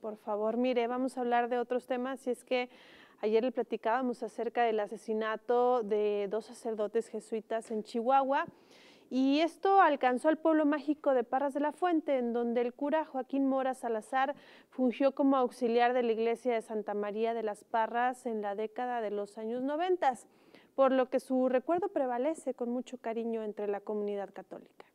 por favor. Mire, vamos a hablar de otros temas y es que ayer le platicábamos acerca del asesinato de dos sacerdotes jesuitas en Chihuahua y esto alcanzó al pueblo mágico de Parras de la Fuente, en donde el cura Joaquín Mora Salazar fungió como auxiliar de la iglesia de Santa María de las Parras en la década de los años 90, por lo que su recuerdo prevalece con mucho cariño entre la comunidad católica.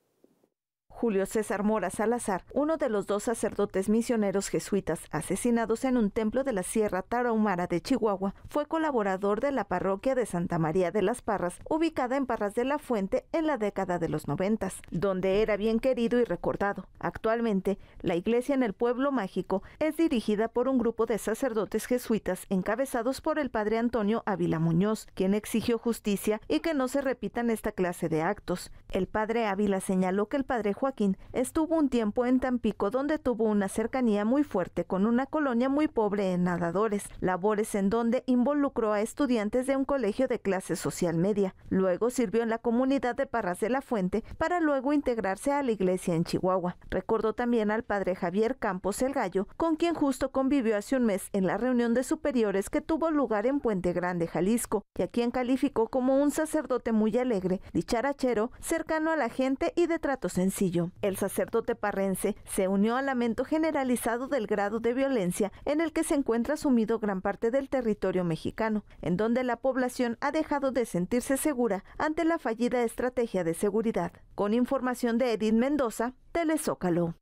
Julio César Mora Salazar, uno de los dos sacerdotes misioneros jesuitas asesinados en un templo de la Sierra Tarahumara de Chihuahua, fue colaborador de la parroquia de Santa María de las Parras, ubicada en Parras de la Fuente en la década de los noventas, donde era bien querido y recordado. Actualmente, la iglesia en el pueblo mágico es dirigida por un grupo de sacerdotes jesuitas encabezados por el padre Antonio Ávila Muñoz, quien exigió justicia y que no se repitan esta clase de actos. El padre Ávila señaló que el padre Joaquín, estuvo un tiempo en Tampico donde tuvo una cercanía muy fuerte con una colonia muy pobre en nadadores, labores en donde involucró a estudiantes de un colegio de clase social media. Luego sirvió en la comunidad de Parras de la Fuente para luego integrarse a la iglesia en Chihuahua. Recordó también al padre Javier Campos el Gallo, con quien justo convivió hace un mes en la reunión de superiores que tuvo lugar en Puente Grande, Jalisco, y a quien calificó como un sacerdote muy alegre, dicharachero, cercano a la gente y de trato sencillo el sacerdote parrense se unió al lamento generalizado del grado de violencia en el que se encuentra sumido gran parte del territorio mexicano, en donde la población ha dejado de sentirse segura ante la fallida estrategia de seguridad. Con información de Edith Mendoza, Telezócalo.